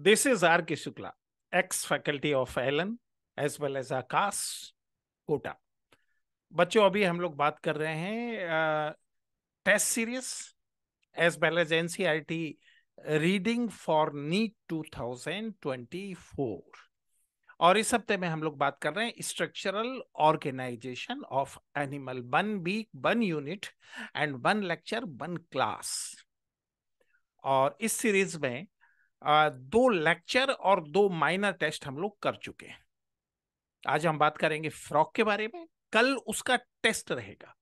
This is R.K. Shukla, ex faculty of Allen as well as Akash Kota. बच्चों अभी हम लोग बात कर रहे हैं test series as well as NCERT reading for NEET 2024 और इस हफ्ते में हम लोग बात कर रहे हैं structural organisation of animal one week one unit and one lecture one class और इस सीरीज में दो लेक्चर और दो माइनर टेस्ट हम लोग कर चुके हैं आज हम बात करेंगे फ्रॉक के बारे में कल उसका टेस्ट रहेगा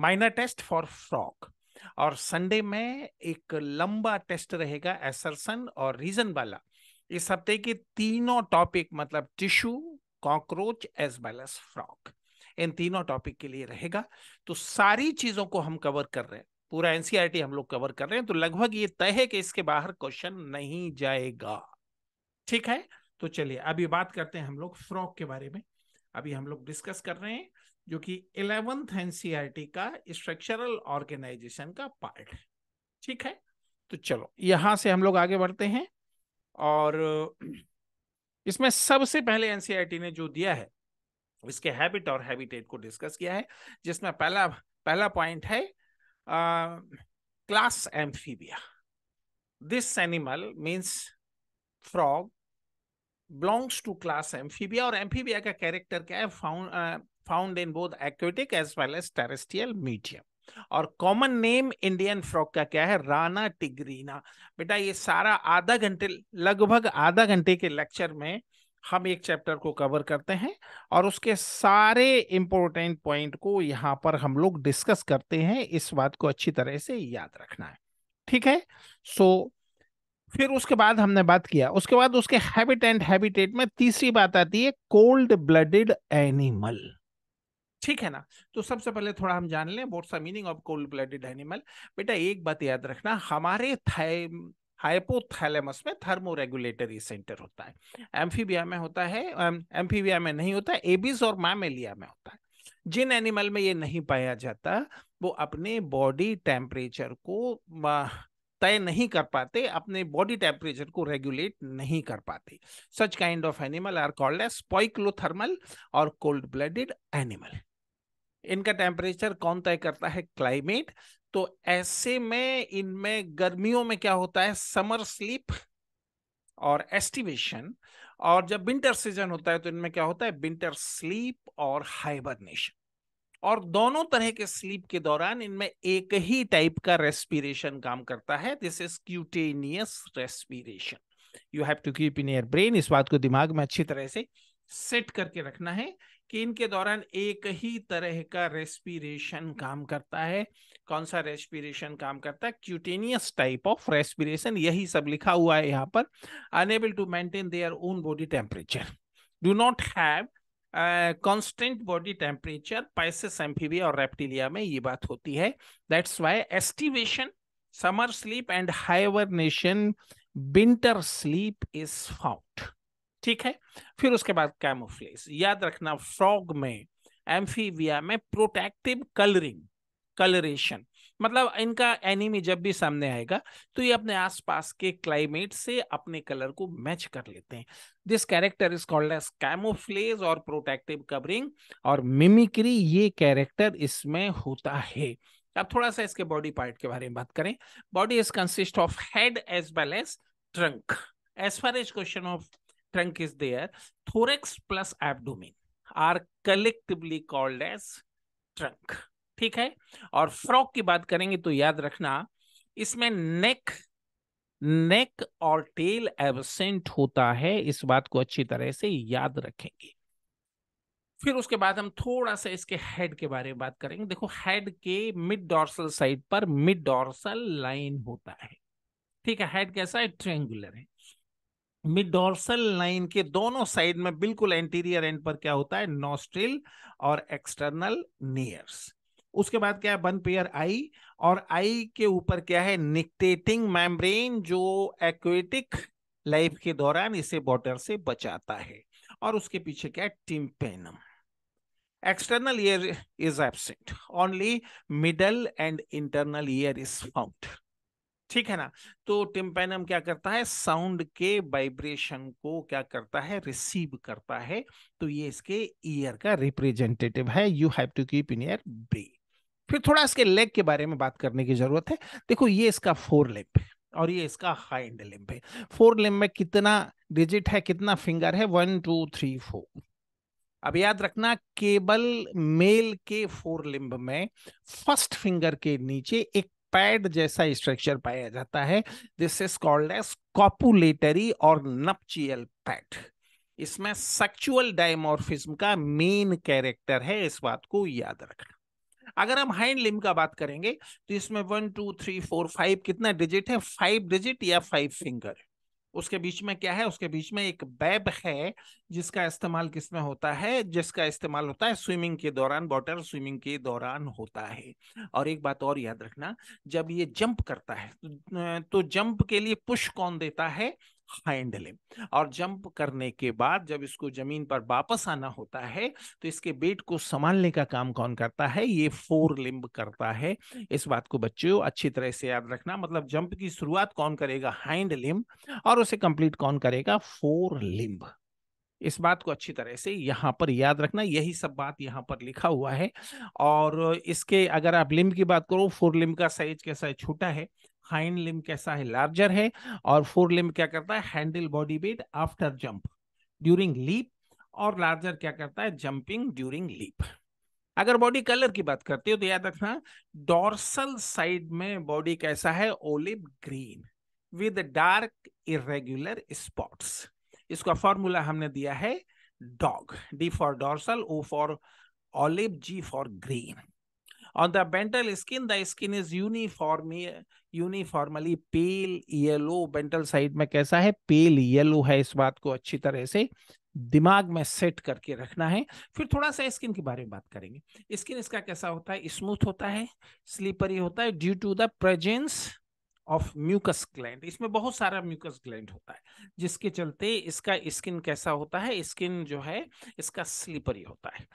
माइनर टेस्ट फॉर फ्रॉक और संडे में एक लंबा टेस्ट रहेगा एसरसन और रीजन वाला इस हफ्ते के तीनों टॉपिक मतलब tissue cockroach as well as frog इन तीनों टॉपिक के लिए रहेगा तो सारी चीजों को हम कवर कर रहे हैं पूरा एनसीईआरटी e हम लोग कवर कर रहे हैं तो लगभग ये तय है कि इसके बाहर क्वेश्चन नहीं जाएगा ठीक है तो चलिए अभी बात करते हैं हम लोग फ्रॉक के बारे में अभी हम लोग डिस्कस कर रहे हैं जो कि इलेवेंथ एनसीईआरटी e का स्ट्रक्चरल ऑर्गेनाइजेशन का पार्ट है ठीक है तो चलो यहां से हम लोग आगे बढ़ते हैं और इसमें सबसे पहले एनसीईआरटी e ने जो दिया है इसके हैबिट और हैबिटेट को डिस्कस किया है जिसमें पहला पहला पॉइंट है uh, class amphibia. This animal means frog belongs to class amphibia और amphibia का character क्या है found uh, found in both aquatic as well as terrestrial medium. और कॉमन नेम इंडियन फ्रॉग का क्या है राना टिग्रीना बेटा ये सारा आधा घंटे लगभग आधा घंटे के लेक्चर में हम एक चैप्टर को कवर करते हैं और उसके सारे इम्पोर्टेंट पॉइंट को यहाँ पर हम लोग डिस्कस करते हैं इस बात को अच्छी तरह से याद रखना है ठीक है सो so, फिर उसके बाद हमने बात किया उसके बाद उसके हैबिट एंड हैबिटेट में तीसरी बात आती है कोल्ड ब्लडेड एनिमल ठीक है ना तो सबसे पहले थोड़ा हम जान लें what's meaning of cold blooded animal बेटा एक बात याद रखना हमारे हाइपोथैलेमस में थर्मोरेगुलेटरी सेंटर होता है एम्फीबिया में होता है एम्फीबिया में नहीं होता एबिस और मैमेलिया में होता है जिन एनिमल में ये नहीं पाया जाता वो अपने बॉडी टेम्परेचर को तय नहीं कर पाते अपने बॉडी टेम्परेचर को रेगुलेट नहीं कर पाते such kind of animal are called as poikilothermal और कोल्ड ब्लडेड एनिमल इनका टेम्परेचर कौन तय करता है क्लाइमेट तो ऐसे में इनमें गर्मियों में क्या होता है समर स्लीप और एस्टिवेशन और जब विंटर सीजन होता है तो इनमें क्या होता है विंटर स्लीप और हाइबरनेशन और दोनों तरह के स्लीप के दौरान इनमें एक ही टाइप का रेस्पिरेशन काम करता है this is cutaneous respiration you have to keep in your brain इस बात को दिमाग में अच्छी तरह से सेट करके रखना है कि इनके दौरान एक ही तरह का रेस्पिरेशन काम करता है कौन सा रेस्पिरेशन काम करता है क्यूटेनियस टाइप ऑफ रेस्पिरेशन यही सब लिखा हुआ है यहाँ पर unable to maintain their own body temperature do not have constant body temperature pisces amphibia और रेप्टिलिया में ये बात होती है that's why aestivation summer sleep and hibernation winter sleep is found ठीक है फिर उसके बाद कैमोफ्लेज याद रखना फ्रॉग में एम्फीविया में प्रोटेक्टिव कलरिंग कलरेशन मतलब इनका एनिमी जब भी सामने आएगा तो ये अपने आसपास के क्लाइमेट से अपने कलर को मैच कर लेते हैं this character is called as camouflage और प्रोटेक्टिव कवरिंग और मिमिक्री ये कैरेक्टर इसमें होता है अब थोड़ा सा इसके बॉडी पार्ट के बारे में बात करें body is consist of head as well as trunk as far as question of trunk is there thorax plus abdomen are collectively called as trunk ठीक है और फ्रॉक की बात करेंगे तो याद रखना इसमें नेक नेक और टेल एबसेंट होता है इस बात को अच्छी तरह से याद रखेंगे फिर उसके बाद हम थोड़ा सा इसके हेड के बारे में बात करेंगे देखो हेड के मिड डॉर्सल साइड पर मिड डॉर्सल लाइन होता है ठीक है हेड कैसा है ट्रेंगुलर है मिडोर्सल लाइन के दोनों साइड में बिल्कुल एंटीरियर एंड पर क्या होता है नोस्ट्रिल और एक्सटर्नल नियर्स उसके बाद क्या है वन पेयर आई और आई के ऊपर क्या है निकटेटिंग मैमब्रेन जो एक्वेटिक लाइफ के दौरान इसे वाटर से बचाता है और उसके पीछे क्या है tympanum external ear is absent only middle and internal ear is found ठीक है ना तो टिम्पेनम क्या करता है साउंड के वाइब्रेशन को क्या करता है रिसीव करता है तो ये इसके ईयर का रिप्रेजेंटेटिव है you have to keep in ear बी फिर थोड़ा इसके लेग के बारे में बात करने की जरूरत है देखो ये इसका फोर लेप है और ये इसका हाइंड लिम्ब है फोर लिम्ब में कितना डिजिट है कितना फिंगर है वन टू थ्री फोर अब याद रखना केवल मेल के फोर लिम्ब में फर्स्ट फिंगर के नीचे एक पैड जैसा स्ट्रक्चर पाया जाता है this is called as copulatory और नपचियल पैड इसमें सेक्चुअल डायमोर्फिज्म का मेन कैरेक्टर है इस बात को याद रखना अगर हम हाइंड लिम का बात करेंगे तो इसमें one two three four five कितना डिजिट है फाइव डिजिट या फाइव फिंगर है उसके बीच में क्या है उसके बीच में एक बैब है जिसका इस्तेमाल किसमें होता है जिसका इस्तेमाल होता है स्विमिंग के दौरान वॉटर स्विमिंग के दौरान होता है और एक बात और याद रखना जब ये जंप करता है तो, तो जंप के लिए पुश कौन देता है हैंडल और जंप करने के बाद जब इसको जमीन पर वापस आना होता है तो इसके बेट को संभालने का काम कौन करता है ये फोर लिंब करता है इस बात को बच्चों अच्छी तरह से याद रखना मतलब जंप की शुरुआत कौन करेगा हैंड लिंब और उसे कंप्लीट कौन करेगा फोर लिंब इस बात को अच्छी तरह से यहाँ पर याद रखना यही सब बात यहाँ पर लिखा हुआ है और इसके अगर आप लिम्ब की बात करो फोर लिम्ब का साइज कैसा है छोटा है हाइंड लिम कैसा है लार्जर है और फोर लिम क्या करता है handle body weight after jump during leap और लार्जर क्या करता है जंपिंग ड्यूरिंग लीप अगर बॉडी कलर की बात करते हो तो याद रखना डॉर्सल साइड में बॉडी कैसा है olive green with dark irregular spots इसका फॉर्मूला हमने दिया है dog D for dorsal O for olive G for green On the bental skin, the skin is uniformly uniformly pale yellow. Bental side में कैसा है pale yellow है इस बात को अच्छी तरह से दिमाग में सेट करके रखना है फिर थोड़ा सा स्किन के बारे में बात करेंगे स्किन इसका कैसा होता है स्मूथ होता है स्लीपरी होता है due to the presence of mucus gland इसमें बहुत सारा म्यूकस ग्लैंड होता है जिसके चलते इसका स्किन कैसा होता है स्किन जो है इसका स्लीपरी होता है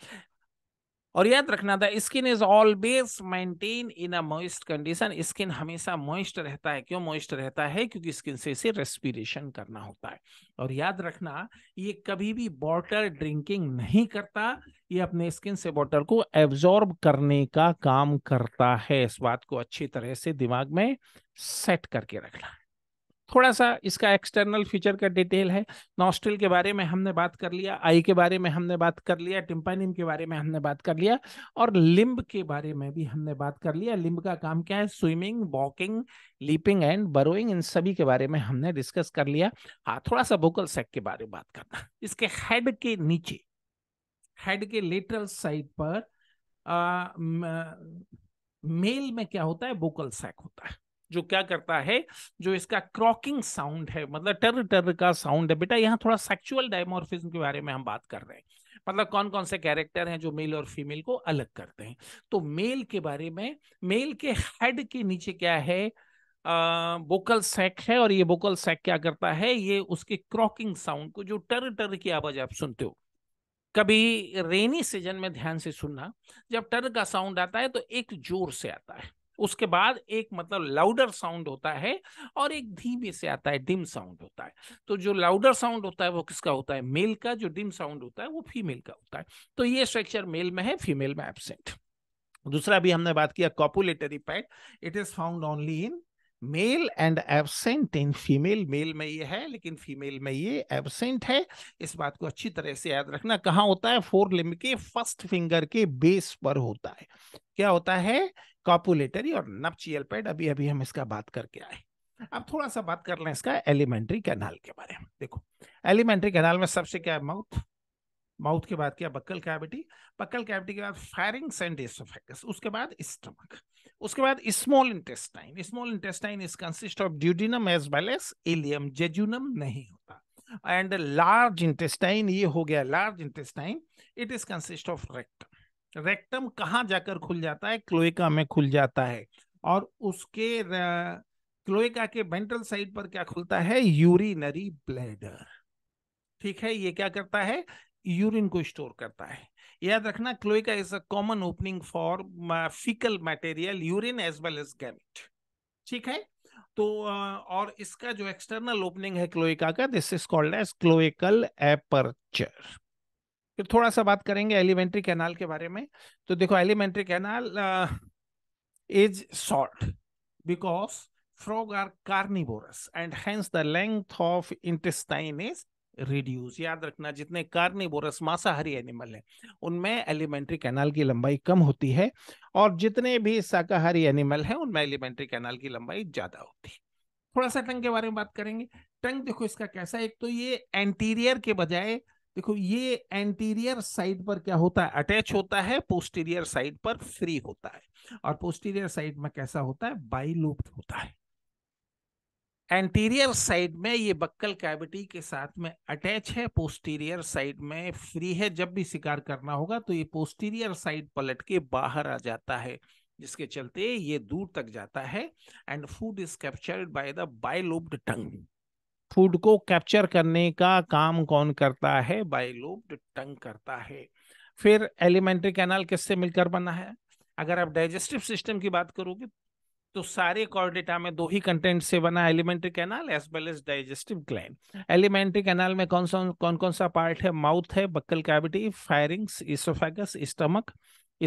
और याद रखना था skin is always maintain in a moist condition skin हमेशा मॉइस्ट रहता है क्यों मॉइस्ट रहता है क्योंकि स्किन से इसे रेस्पिरेशन करना होता है और याद रखना ये कभी भी वॉटर ड्रिंकिंग नहीं करता ये अपने स्किन से वाटर को एब्जॉर्ब करने का काम करता है इस बात को अच्छी तरह से दिमाग में सेट करके रखना है थोड़ा सा इसका एक्सटर्नल फीचर का डिटेल है नॉस्ट्रिल के बारे में हमने बात कर लिया आई के बारे में हमने बात कर लिया टिम्पानिम के बारे में हमने बात कर लिया और लिम्ब के बारे में भी हमने बात कर लिया लिम्ब का काम क्या है swimming walking leaping and burrowing इन सभी के बारे में हमने डिस्कस कर लिया हाँ थोड़ा सा वोकल सेक के बारे में बात करना इसके हेड के नीचे हेड के लेटरल साइड पर आ, मेल में क्या होता है वोकल सैक होता है जो क्या करता है जो इसका क्रॉकिंग साउंड है मतलब टर टर का साउंड है बेटा यहाँ थोड़ा सेक्चुअल डायमोरफिज्म के बारे में हम बात कर रहे हैं मतलब कौन कौन से कैरेक्टर हैं जो मेल और फीमेल को अलग करते हैं तो मेल के बारे में मेल के हेड के नीचे क्या है बोकल सैक है और ये बोकल सैक क्या करता है ये उसके क्रॉकिंग साउंड को जो टर टर की आवाज आप सुनते हो कभी रेनी सीजन में ध्यान से सुनना जब टर का साउंड आता है तो एक जोर से आता है उसके बाद एक मतलब लाउडर साउंड होता है और एक धीमे से आता है डिम साउंड होता है तो जो लाउडर साउंड होता है वो किसका होता है मेल का जो डिम साउंड होता है वो फीमेल का होता है तो ये स्ट्रक्चर मेल में है फीमेल में एबसेंट दूसरा भी हमने बात किया copulatory pad it is found only in male and absent in female male में ये है लेकिन फीमेल में ये एबसेंट है इस बात को अच्छी तरह से याद रखना कहाँ होता है फोर लिम के फर्स्ट फिंगर के बेस पर होता है क्या होता है कॉपुलेटरी और नपचियल पेड अभी अभी हम इसका बात करके आए अब थोड़ा सा बात कर लें इसका एलिमेंट्री कैनाल के बारे में देखो एलिमेंट्री कैनाल में सबसे क्या है माउथ माउथ के बाद क्या बक्कल कैविटी बक्कल कैविटी के बाद फायरिंग एंड उसके बाद स्टमक उसके बाद small intestine small intestine is consist of duodenum as well as ileum jejunum नहीं होता एंड लार्ज इंटेस्टाइन ये हो गया large intestine it is consist of rectum rectum कहाँ जाकर खुल जाता है क्लोएका में खुल जाता है और उसके क्लोएका के वेंट्रल साइड पर क्या खुलता है यूरिनरी ब्लैडर ठीक है ये क्या करता है यूरिन को स्टोर करता है याद रखना cloaca is a common opening for faecal material urine as well as gamete ठीक है तो और इसका जो एक्सटर्नल ओपनिंग है क्लोएका का this is called as cloacal aperture फिर थोड़ा सा बात करेंगे एलिमेंट्री कैनाल के बारे में तो देखो alimentary canal is short because frog are carnivorous and hence the length of intestine is reduce याद रखना जितने कार्निवोरस मांसाहारी एनिमल हैं उनमें एलिमेंट्री कैनाल की लंबाई कम होती है और जितने भी शाकाहारी एनिमल हैं उनमें एलिमेंट्री कैनाल की लंबाई ज्यादा होती है थोड़ा सा टंग के बारे में बात करेंगे टंग देखो इसका कैसा है एक तो ये एंटीरियर के बजाय देखो ये एंटीरियर साइड पर क्या होता है अटैच होता है पोस्टीरियर साइड पर फ्री होता है और पोस्टीरियर साइड में कैसा होता है बाइलूप्ड होता है एंटीरियर साइड में ये बक्कल कैविटी के साथ में अटैच है पोस्टीरियर साइड में फ्री है जब भी शिकार करना होगा तो ये पोस्टीरियर साइड पलट के बाहर आ जाता है जिसके चलते ये दूर तक जाता है and food is captured by the bilobed tongue food को कैप्चर करने का काम कौन करता है बाइलोब्ड टंग करता है फिर एलिमेंट्री कैनाल किससे मिलकर बना है अगर आप डाइजेस्टिव सिस्टम की बात करोगे तो सारे कॉर्डेटा में दो ही कंटेंट से बना alimentary canal as well as digestive gland alimentary canal में कौन सा कौन कौन सा पार्ट है माउथ है buccal cavity pharynx oesophagus stomach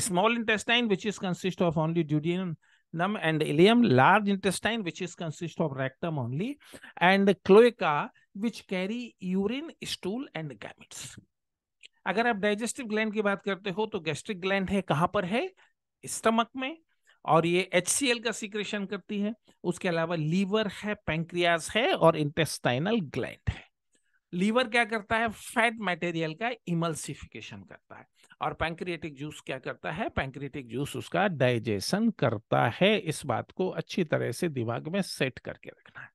small intestine which is consist of only duodenum duodenum and ileum, large intestine, which is consist of rectum only, and cloaca, which carry urine, stool and gametes. agar aap digestive gland ki baat karte ho to gastric gland hai kahan par hai stomach mein और ये H का secretion करती है उसके अलावा liver है pancreas है और इंटेस्टाइनल ग्लैंड है लीवर क्या करता है फैट मटेरियल का इमल्सिफिकेशन करता है और पैंक्रिएटिक जूस क्या करता है पैंक्रियाटिक जूस उसका डाइजेशन करता है इस बात को अच्छी तरह से दिमाग में सेट करके रखना है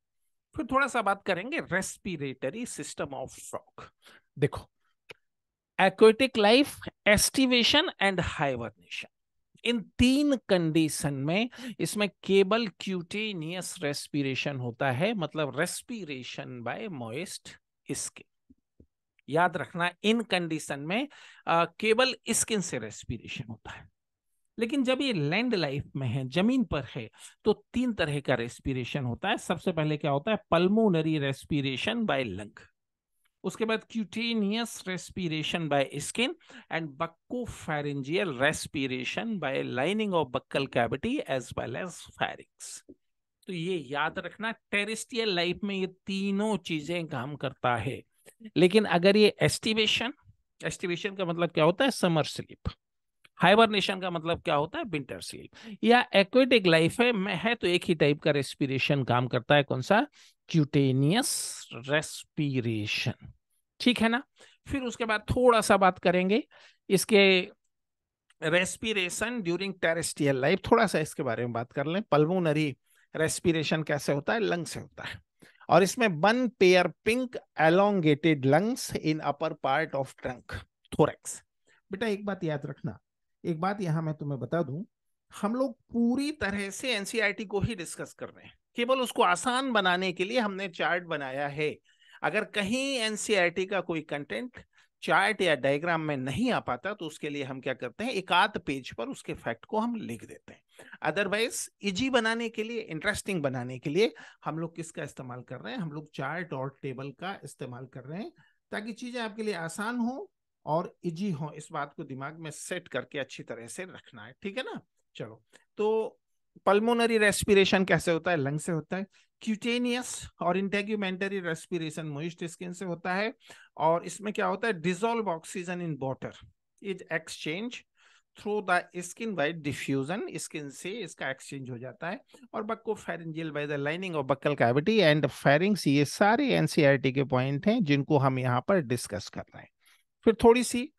फिर थोड़ा सा बात करेंगे रेस्पिरेटरी सिस्टम ऑफ फ्रॉक देखो aquatic life aestivation and hibernation इन तीन कंडीशन में इसमें केवल क्यूटेनियस रेस्पिरेशन होता है मतलब रेस्पिरेशन बाय मोइस्ट इसके याद रखना इन कंडीशन में आ, केवल स्किन से रेस्पिरेशन होता है लेकिन जब ये लैंड लाइफ में है जमीन पर है तो तीन तरह का रेस्पिरेशन होता है सबसे पहले क्या होता है पल्मोनरी रेस्पिरेशन बाय लंग उसके बाद cutaneous respiration by skin and buccopharyngeal respiration by lining of buccal cavity as well as pharynx तो ये याद रखना टेरिस्टियल लाइफ में ये तीनों चीजें काम करता है लेकिन अगर ये एस्टिवेशन एस्टिवेशन का मतलब क्या होता है समर स्लीप हाइबरनेशन का मतलब क्या होता है विंटर स्लीप या एक्वेटिक लाइफ है मैं है तो एक ही टाइप का रेस्पिरेशन काम करता है कौन सा क्यूटेनियस रेस्पिरेशन ठीक है ना फिर उसके बाद थोड़ा सा बात करेंगे इसके रेस्पिरेशन ड्यूरिंग टेरेस्टियल लाइफ थोड़ा सा इसके बारे में बात कर लें पल्मोनरी रेस्पिरेशन कैसे होता है लंग से होता है और इसमें one pair pink elongated lungs in upper part of trunk thorax बेटा एक बात याद रखना एक बात यहाँ मैं तुम्हें बता दूं हम लोग पूरी तरह से एनसीआरटी e को ही डिस्कस कर रहे हैं केवल उसको आसान बनाने के लिए हमने चार्ट बनाया है अगर कहीं एनसीआरटी e का कोई कंटेंट चार्ट या डायग्राम में नहीं आ पाता तो उसके लिए हम क्या करते हैं एक आध पेज पर उसके फैक्ट को हम लिख देते हैं अदरवाइज इजी बनाने के लिए इंटरेस्टिंग बनाने के लिए हम लोग किसका इस्तेमाल कर रहे हैं हम लोग चार्ट और टेबल का इस्तेमाल कर रहे हैं ताकि चीजें आपके लिए आसान हो और इजी हो इस बात को दिमाग में सेट करके अच्छी तरह से रखना है ठीक है ना चलो तो पल्मोनरी रेस्पिरेशन कैसे होता है लंग से होता है क्यूटेनियस और इंटेग्यूमेंटरी रेस्पिरेशन मोइस्ट स्किन से होता है और इसमें क्या होता है dissolve oxygen in water is exchange through the skin by diffusion skin से इसका एक्सचेंज हो जाता है और buccopharyngeal by the lining of buccal cavity and pharynx ये सारे एनसीईआरटी e के पॉइंट हैं जिनको हम यहाँ पर डिस्कस कर रहे हैं फिर थोड़ी सी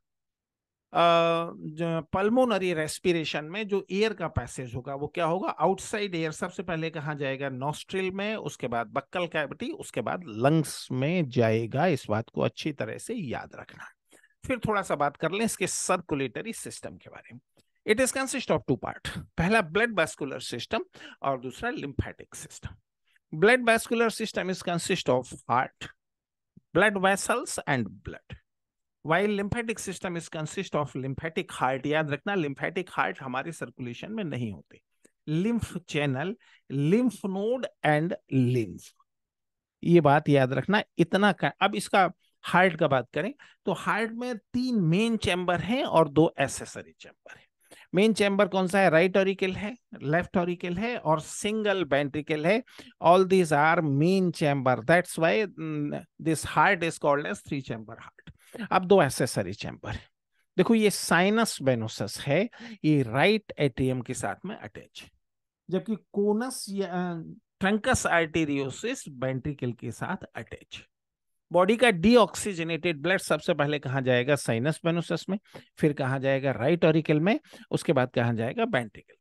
पल्मोनरी रेस्पिरेशन में जो एयर का पैसेज होगा वो क्या होगा आउटसाइड एयर सबसे पहले कहाँ जाएगा नॉस्ट्रिल में उसके बाद बक्कल कैविटी उसके बाद लंग्स में जाएगा इस बात को अच्छी तरह से याद रखना फिर थोड़ा सा बात कर लें इसके सर्कुलेटरी सिस्टम के बारे में it is consist of two part पहला ब्लड वेस्कुलर सिस्टम और दूसरा lymphatic system blood vascular system is consist of heart blood vessels and blood while lymphatic system is consist of lymphatic heart याद रखना lymphatic heart हमारे circulation में नहीं होते lymph channel lymph node and lymph ये बात याद रखना इतना अब इसका हार्ट का बात करें तो हार्ट में तीन मेन चैम्बर हैं और दो एसेसरी चैम्बर हैं मेन चैम्बर कौन सा है राइट ऑरिकल है लेफ्ट ऑरिकल है और सिंगल वेंट्रिकल है all these are main chamber that's why this heart is called as three chamber heart अब दो एसेसरी चैम्बर है देखो ये साइनस वेनोसस है ये राइट एटीएम के साथ में अटैच है जबकि कोनस या ट्रंकस आर्टेरियोसिस वेंट्रिकल के साथ अटैच है बॉडी का डीऑक्सीजनेटेड ब्लड सबसे पहले कहा जाएगा साइनस पेनुसस में फिर कहा जाएगा राइट ऑरिकल में उसके बाद कहा जाएगा बैंटिकल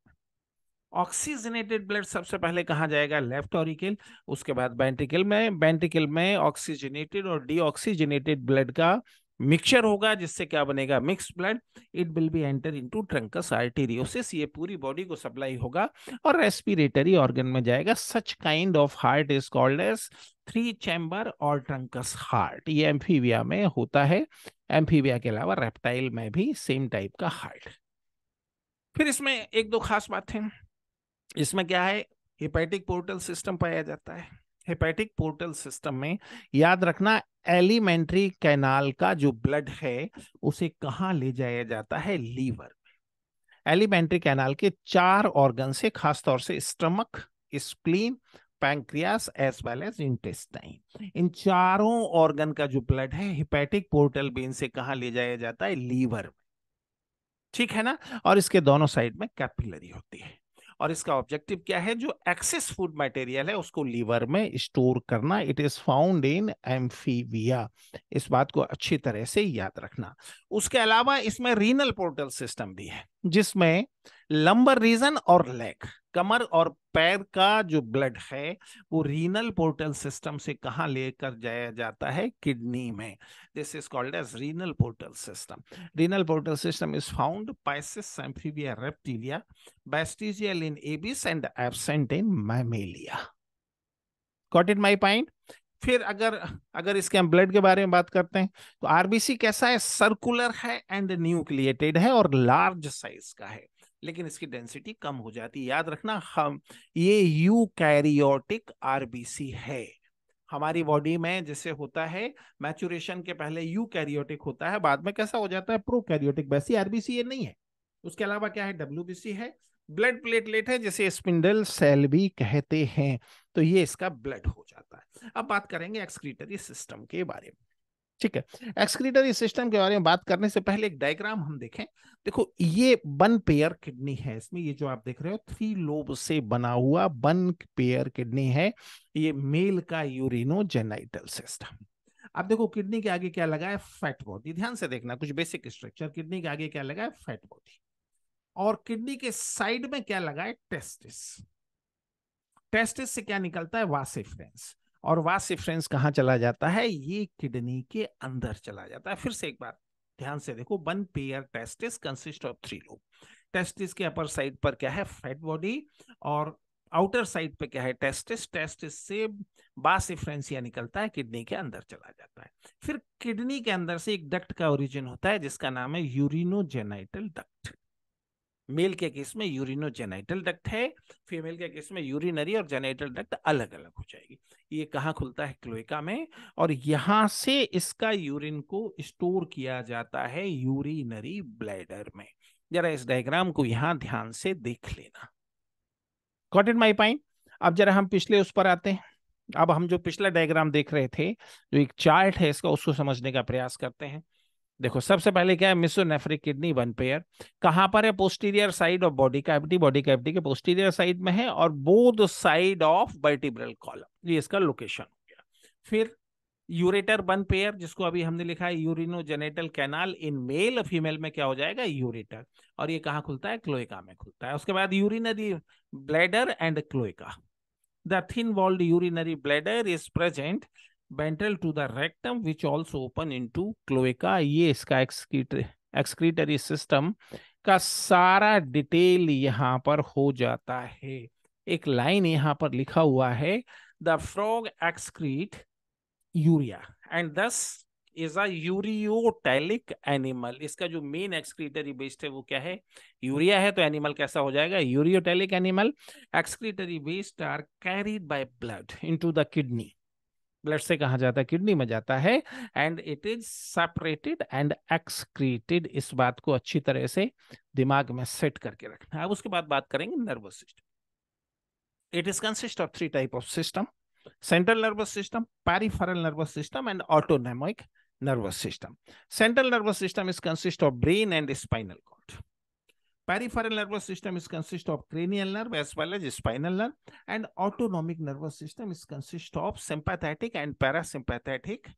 ऑक्सीजनेटेड ब्लड सबसे पहले कहा जाएगा लेफ्ट ऑरिकल उसके बाद बैंटिकल में बैंटिकल में ऑक्सीजनेटेड और डीऑक्सीजनेटेड ब्लड का मिक्सचर होगा जिससे क्या बनेगा mix blood it will be enter into truncus arteriosus ये पूरी बॉडी को सप्लाई होगा और रेस्पिरेटरी ऑर्गन में जाएगा such kind of heart is called as three chamber और ट्रंकस हार्ट ये एम्फीविया में होता है एम्फीविया के अलावा रेप्टाइल में भी सेम टाइप का हार्ट फिर इसमें एक दो खास बातें इसमें क्या है हिपैटिक पोर्टल सिस्टम पाया जाता है हेपेटिक पोर्टल सिस्टम में याद रखना एलिमेंट्री कैनाल का जो ब्लड है उसे कहाँ ले जाया जाता है लीवर में एलिमेंट्री कैनाल के चार ऑर्गन से खासतौर से stomach spleen pancreas as well as intestine इन चारों ऑर्गन का जो ब्लड है हिपैटिक पोर्टल बेन से कहा ले जाया जाता है लीवर में ठीक है ना और इसके दोनों साइड में कैपिलरी होती है और इसका ऑब्जेक्टिव क्या है जो एक्सेस फूड मटेरियल है उसको लीवर में स्टोर करना it is found in amphibia इस बात को अच्छी तरह से याद रखना उसके अलावा इसमें रीनल पोर्टल सिस्टम भी है जिसमें लंबर रीजन और लेग कमर और पैर का जो ब्लड है वो रीनल पोर्टल सिस्टम से कहा लेकर जाया जाता है किडनी में this is called as renal portal system renal portal system is found pisces reptilia in aves and absent in mammalia got it my point फिर अगर अगर इसके हम ब्लड के बारे में बात करते हैं तो आरबीसी कैसा है सर्कुलर है एंड न्यूक्लिएटेड है और लार्ज साइज का है लेकिन इसकी डेंसिटी कम हो जाती है याद रखना हम ये यू कैरियोटिक आरबीसी है हमारी बॉडी में जैसे होता है मैचुरेशन के पहले यू कैरियोटिक होता है बाद में कैसा हो जाता है प्रो कैरियोटिक वैसी आरबीसी ये नहीं है उसके अलावा क्या है डब्ल्यू है ब्लड प्लेटलेट है जिसे स्पिंडल सेल भी कहते हैं तो ये इसका ब्लड हो जाता है अब बात करेंगे एक्सक्रीटरी सिस्टम के बारे में ठीक है एक्सक्रीटरी सिस्टम के बारे में बात करने से पहले एक डायग्राम हम देखें देखो ये वन पेयर किडनी है इसमें ये जो आप देख रहे हो थ्री लोब से बना हुआ वन पेयर किडनी है ये मेल का यूरिनो जेनाइटल सिस्टम आप देखो किडनी के आगे क्या लगा है फैट बॉडी ध्यान से देखना कुछ बेसिक स्ट्रक्चर किडनी के आगे क्या लगा है फैट बॉडी और किडनी के साइड में क्या लगा है टेस्टिस टेस्टिस से क्या निकलता है वासिफ्रेंस और वहां फ्रेंड्स कहाँ चला जाता है ये किडनी के अंदर चला जाता है फिर से एक बार ध्यान से देखो one pair testis consist of three lobe testis के अपर साइड पर क्या है फैट बॉडी और आउटर साइड पे क्या है टेस्टिस टेस्टिस से बासिफ्रेंसिया निकलता है किडनी के अंदर चला जाता है फिर किडनी के अंदर से एक डक्ट का ओरिजिन होता है जिसका नाम है यूरिनोजेनाइटल डक्ट मेल के केस में यूरिनो जेनाइटल डक्ट है फीमेल के केस में यूरिनरी और जेनाइटल डक्ट अलग अलग हो जाएगी ये कहाँ खुलता है क्लोएका में और यहाँ से इसका यूरिन को स्टोर किया जाता है यूरिनरी ब्लैडर में जरा इस डायग्राम को यहाँ ध्यान से देख लेना गॉट इट माई पाइन अब जरा हम पिछले उस पर आते हैं अब हम जो पिछला डायग्राम देख रहे थे जो एक चार्ट है इसका उसको समझने का प्रयास करते हैं देखो सबसे पहले क्या है मिसोनेफ्रिक किडनी वन पेयर कहां पर है posterior side of body cavity body cavity के पोस्टीरियर साइड में है और बोध साइड ऑफ वर्टिब्रल कॉलम ये इसका लोकेशन हो गया फिर यूरेटर वन पेयर जिसको अभी हमने लिखा है urinogenital canal in male female में क्या हो जाएगा यूरेटर और ये कहाँ खुलता है क्लोएका में खुलता है उसके बाद urinary bladder and cloaca the thin walled urinary bladder is present to the rectum which also open into cloaca ये इसका एक्सक्रीटरी सिस्टम का सारा डिटेल यहाँ पर हो जाता है एक लाइन यहाँ पर लिखा हुआ है the frog excrete urea and thus is ureotelic animal इसका जो मेन एक्सक्रीटरी बेस्ट है वो क्या है यूरिया है तो एनिमल कैसा हो जाएगा ureotelic animal excretory waste are carried by blood into the kidney blood से कहा जाता है किडनी में जाता है and it is separated and excreted इस बात को अच्छी तरह से दिमाग में सेट करके रखना है उसके बाद बात करेंगे nervous system it is consist of three type of system central nervous system peripheral nervous system and autonomic nervous system central nervous system is consist of brain and spinal cord Peripheral nervous system is consist of cranial nerve as well as spinal nerve and autonomic nervous system is consist of sympathetic and parasympathetic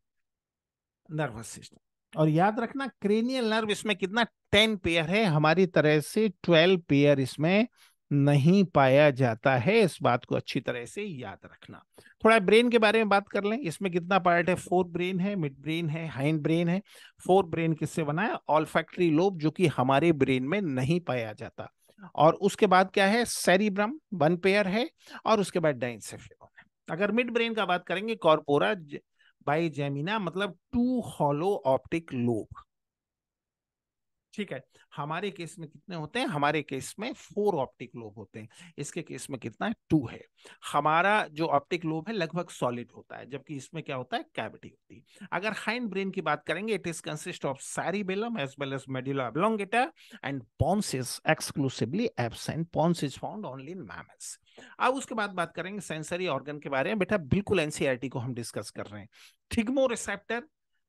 nervous system. और याद रखना cranial nerve इसमें कितना ten pair है हमारी तरह से twelve pair इसमें नहीं पाया जाता है इस बात को अच्छी तरह से याद रखना थोड़ा ब्रेन के बारे में बात कर लें इसमें कितना पार्ट है फोर ब्रेन है मिड ब्रेन है हाइंड ब्रेन है फोर ब्रेन किससे बना है ऑल फैक्ट्री लोब जो कि हमारे ब्रेन में नहीं पाया जाता और उसके बाद क्या है सेरिब्रम वन पेयर है और उसके बाद डाइनसेफेलोन है अगर मिड ब्रेन का बात करेंगे कॉर्पोरा बाई जेमिना मतलब टू हॉलो ऑप्टिक लोब ठीक है हमारे केस में कितने होते हैं हमारे केस में फोर ऑप्टिक लोब होते हैं इसके केस में कितना है टू है हमारा जो ऑप्टिक लोब है लगभग सॉलिड होता है जबकि इसमें क्या होता है कैविटी होती है अगर हाइन ब्रेन की बात करेंगे it is consist of cerebellum as well as medulla and pons is exclusively absent pons is found only in mammal अब उसके बाद बात करेंगे सेंसरी ऑर्गन के बारे में बेटा बिल्कुल एनसीआरटी को हम डिस्कस कर रहे हैं थिग्मो रिसेप्टर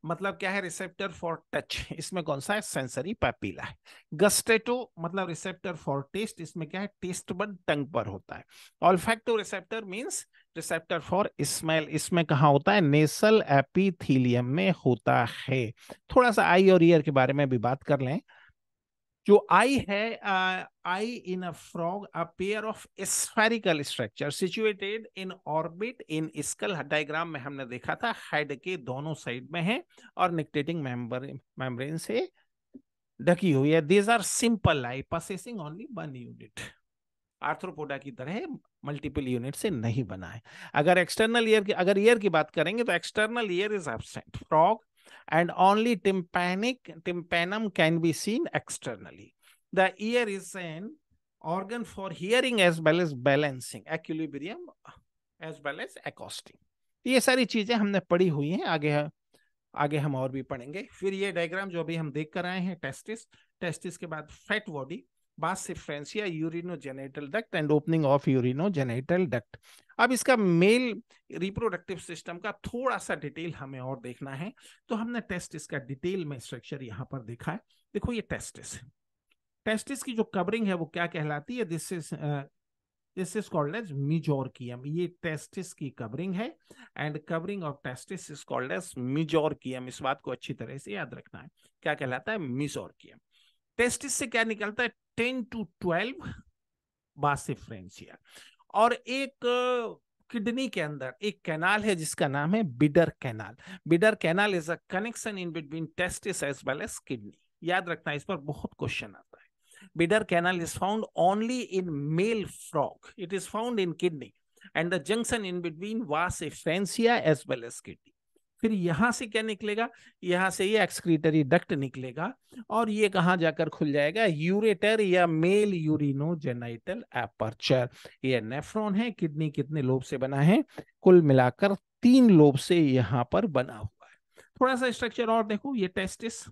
मतलब क्या है रिसेप्टर फॉर टच इसमें कौन सा है सेंसरी पैपीला है गस्टेटो मतलब रिसेप्टर फॉर टेस्ट इसमें क्या है टेस्ट बन टंग पर होता है olfactory receptor means receptor for smell इसमें कहा होता है नेसल एपिथीलियम में होता है थोड़ा सा आई और ईयर के बारे में भी बात कर लें जो आई है eye in a frog a pair of spherical structure situated in orbit in skull diagram में हमने देखा था हेड के दोनों साइड में है और निकटेटिंग मेम्ब्रेन से ढकी हुई है these are simple eye possessing only one unit arthropoda की तरह मल्टीपल यूनिट से नहीं बना है अगर एक्सटर्नल ईयर की अगर ईयर की बात करेंगे तो external ear is absent frog and only tympanic tympanum can be seen externally. The ear is an organ for hearing as well as balancing, equilibrium as well as acoustic. ये सारी चीजें हमने पढ़ी हुई हैं आगे आगे हम और भी पढ़ेंगे फिर ये डायग्राम जो अभी हम देख कर आए हैं टेस्टिस टेस्टिस के बाद fat body duct and opening of duct अब इसका मेल रिप्रोडक्टिव सिस्टम का थोड़ा सा डिटेल हमें और देखना है तो हमने टेस्ट इसका डिटेल में स्ट्रक्चर यहाँ पर देखा है देखो ये टेस्टिस है टेस्टिस की जो कवरिंग है वो क्या कहलाती है this is this is called as mesorchium ये टेस्टिस की कवरिंग है and covering of testis is called as mesorchium इस बात को अच्छी तरह से याद रखना है क्या कहलाता है मिजोरकियम टेस्टिस से क्या निकलता है टेन टू ट्वेल्व बासिफ्रेंसिया और एक किडनी के अंदर एक कैनाल है जिसका नाम है Bidder canal Bidder canal is a connection in between testis as well as kidney याद रखना इस पर बहुत क्वेश्चन आता है Bidder canal is found only in male frog it is found in kidney and the junction in between vasa efferentia as well as kidney फिर यहां से क्या निकलेगा यहां से ये एक्सक्रीटरी डक्ट निकलेगा और ये कहा जाकर खुल जाएगा यूरेटर या मेल यूरिनोजेनाइटल एपर्चर ये नेफ्रॉन है किडनी कितने लोब से बना है कुल मिलाकर तीन लोब से यहां पर बना हुआ है थोड़ा सा स्ट्रक्चर और देखो ये टेस्टिस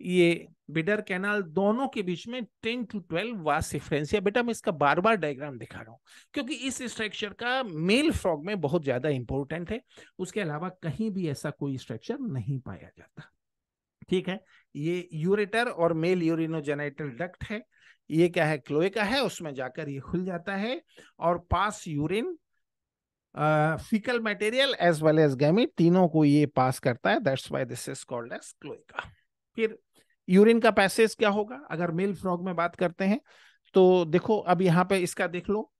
ये बिडर कैनाल दोनों के बीच में ten to twelve vasa efferentia है बेटा मैं इसका बार बार डायग्राम दिखा रहा हूँ क्योंकि इस स्ट्रक्चर का मेल फ्रॉग में बहुत ज्यादा इंपॉर्टेंट है उसके अलावा कहीं भी ऐसा कोई स्ट्रक्चर नहीं पाया जाता ठीक है ये यूरेटर और मेल यूरिनोजेनाइटल डक्ट है ये क्या है क्लोए का है उसमें जाकर ये खुल जाता है और pass urine faecal material as well as gamete तीनों को ये पास करता है that's why this is called as का फिर यूरिन का पैसेज क्या होगा अगर मेल फ्रॉग में बात करते हैं तो देखो अब यहाँ पे इसका देख लो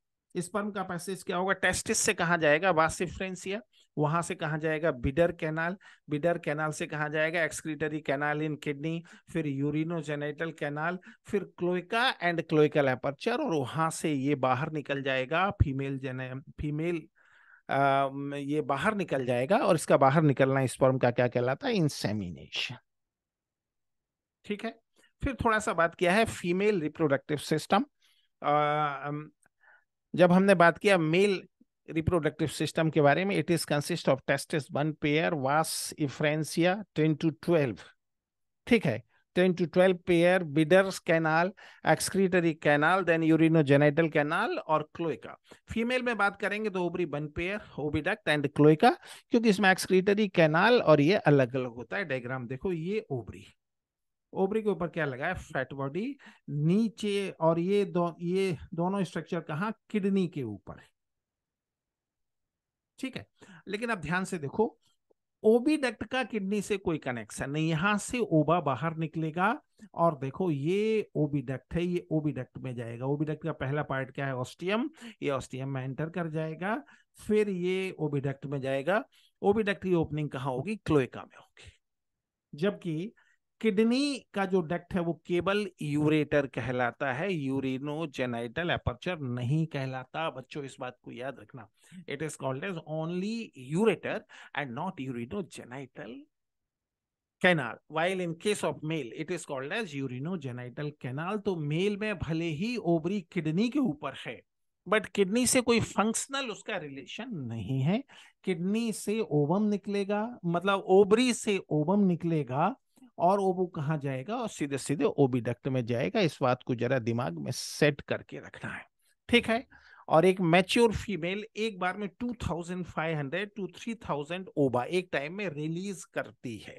स्पर्म का पैसेज क्या होगा टेस्टिस से कहा जाएगा वासिफ्रेंसिया वहां से कहा जाएगा बिडर कैनाल बिडर कैनाल से कहा जाएगा एक्सक्रीटरी कैनाल इन किडनी फिर यूरिनोजेनेटल कैनाल फिर क्लोइका एंड क्लोइकल एपर्चर और वहां से ये बाहर निकल जाएगा फीमेल जेने फीमेल ये बाहर निकल जाएगा और इसका बाहर निकलना स्पर्म का क्या कहलाता है इंसेमिनेशन ठीक है फिर थोड़ा सा बात किया है फीमेल रिप्रोडक्टिव सिस्टम जब हमने बात किया मेल रिप्रोडक्टिव सिस्टम के बारे में it is consist of testis one pair vasa efferentia ten to twelve ठीक है ten to twelve pair Bidder's canal excretory canal then genital canal और क्लोइका फीमेल में बात करेंगे तो ovary one pair oviduct and cloaca क्योंकि इसमें excretory canal और ये अलग अलग होता है डायग्राम देखो ये ओबरी ओबरी के ऊपर क्या लगा है फैट बॉडी नीचे और ये दो ये दोनों स्ट्रक्चर कहा किडनी के ऊपर है ठीक है लेकिन आप ध्यान से देखो ओबी डक्ट का किडनी से कोई कनेक्शन नहीं यहां से ओबा बाहर निकलेगा और देखो ये ओबी डक्ट है ये ओबी डक्ट में जाएगा ओबी डक्ट का पहला पार्ट क्या है ऑस्टियम ये ऑस्टियम में एंटर कर जाएगा फिर ये ओबी डक्ट में जाएगा ओबी डक्ट की ओपनिंग कहाँ होगी क्लोएका में होगी जबकि किडनी का जो डक्ट है वो केवल यूरेटर कहलाता है यूरिनो जेनाइटल एपर्चर नहीं कहलाता बच्चों इस बात को याद रखना it is called as only ureter and not urinogenital canal while in case of male it is called as urinogenital canal तो मेल में भले ही ओवरी किडनी के ऊपर है बट किडनी से कोई फंक्शनल उसका रिलेशन नहीं है किडनी से ओवम निकलेगा मतलब ओबरी से ओवम निकलेगा और वो कहाँ जाएगा और सीधे सीधे ओबी डक्ट में जाएगा इस बात को जरा दिमाग में सेट करके रखना है ठीक है और एक मैच्योर फीमेल एक बार में two thousand five hundred to three thousand ova एक टाइम में रिलीज करती है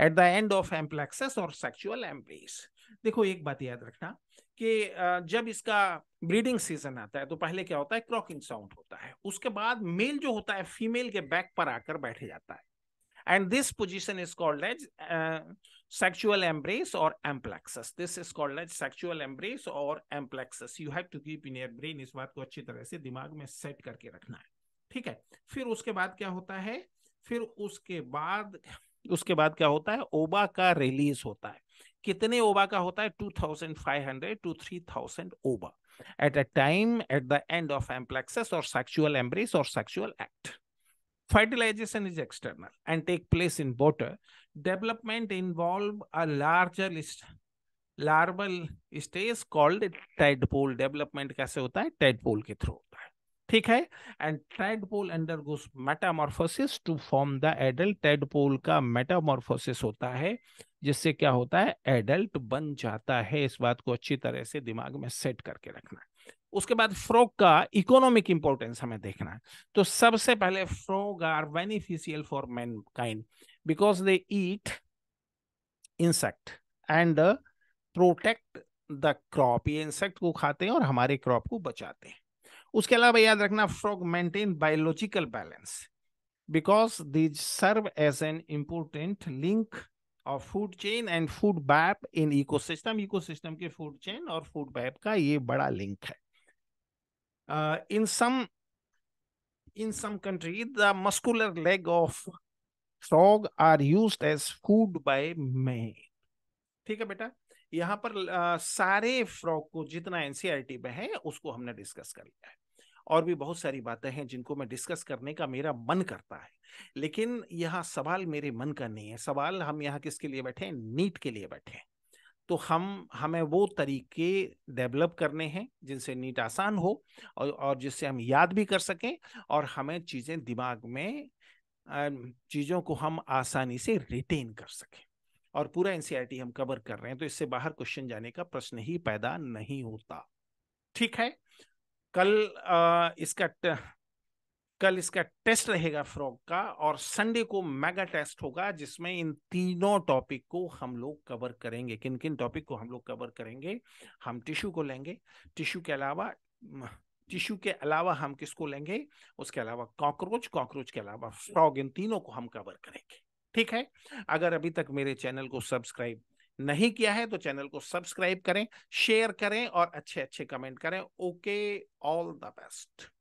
at the end of amplexus और सेक्सुअल एम्प्लीस देखो एक बात याद रखना कि जब इसका ब्रीडिंग सीजन आता है तो पहले क्या होता है क्रॉकिंग साउंड होता है उसके बाद मेल जो होता है फीमेल के बैक पर आकर बैठ जाता है And this position is called as uh, sexual embrace or amplexus. This is called as sexual embrace or amplexus. You have to keep in your brain इस बात को अच्छी तरह से दिमाग में सेट करके रखना है ठीक है फिर उसके बाद क्या होता है फिर उसके बाद उसके बाद क्या होता है ओबा का रिलीज होता है कितने ओबा का होता है 2500 to 3000 ova at a time at the end of amplexus और सेक्सुअल एम्ब्रेस और sexual act Fertilization is external and take place in water. Development involve a larger list, larval stage called tadpole. Development कैसे होता है tadpole के through होता है ठीक है and tadpole undergoes metamorphosis to form the adult tadpole का metamorphosis होता है जिससे क्या होता है एडल्ट बन जाता है इस बात को अच्छी तरह से दिमाग में सेट करके रखना उसके बाद फ्रॉग का इकोनॉमिक इंपॉर्टेंस हमें देखना है तो सबसे पहले frog are beneficial for mankind because they eat insect and protect the crop ये इंसेक्ट को खाते हैं और हमारे क्रॉप को बचाते हैं उसके अलावा याद रखना frog maintain biological balance because these serve as an important link of food chain and food web in ecosystem ecosystem के फूड चेन और फूड बैप का ये बड़ा लिंक है uh, in some in some country the muscular leg of frog are used as food by men ठीक है बेटा यहाँ पर आ, uh, सारे फ्रॉग को जितना एनसीआरटी में e है उसको हमने डिस्कस कर लिया है और भी बहुत सारी बातें हैं जिनको मैं डिस्कस करने का मेरा मन करता है लेकिन यहाँ सवाल मेरे मन का नहीं है सवाल हम यहाँ किसके लिए बैठे हैं नीट के लिए बैठे हैं तो हम हमें वो तरीके डेवलप करने हैं जिनसे नीट आसान हो और, और जिससे हम याद भी कर सकें और हमें चीज़ें दिमाग में चीज़ों को हम आसानी से रिटेन कर सकें और पूरा एनसीईआरटी हम कवर कर रहे हैं तो इससे बाहर क्वेश्चन जाने का प्रश्न ही पैदा नहीं होता ठीक है कल आ, इसका कल इसका टेस्ट रहेगा फ्रॉग का और संडे को मेगा टेस्ट होगा जिसमें इन तीनों टॉपिक को हम लोग कवर करेंगे किन किन टॉपिक को हम लोग कवर करेंगे हम टिश्यू को लेंगे टिश्यू के अलावा टिश्यू के अलावा हम किसको लेंगे उसके अलावा कॉकरोच कॉकरोच के अलावा फ्रॉग इन तीनों को हम कवर करेंगे ठीक है अगर अभी तक मेरे चैनल को सब्सक्राइब नहीं किया है तो चैनल को सब्सक्राइब करें शेयर करें और अच्छे अच्छे कमेंट करें ओके ऑल द बेस्ट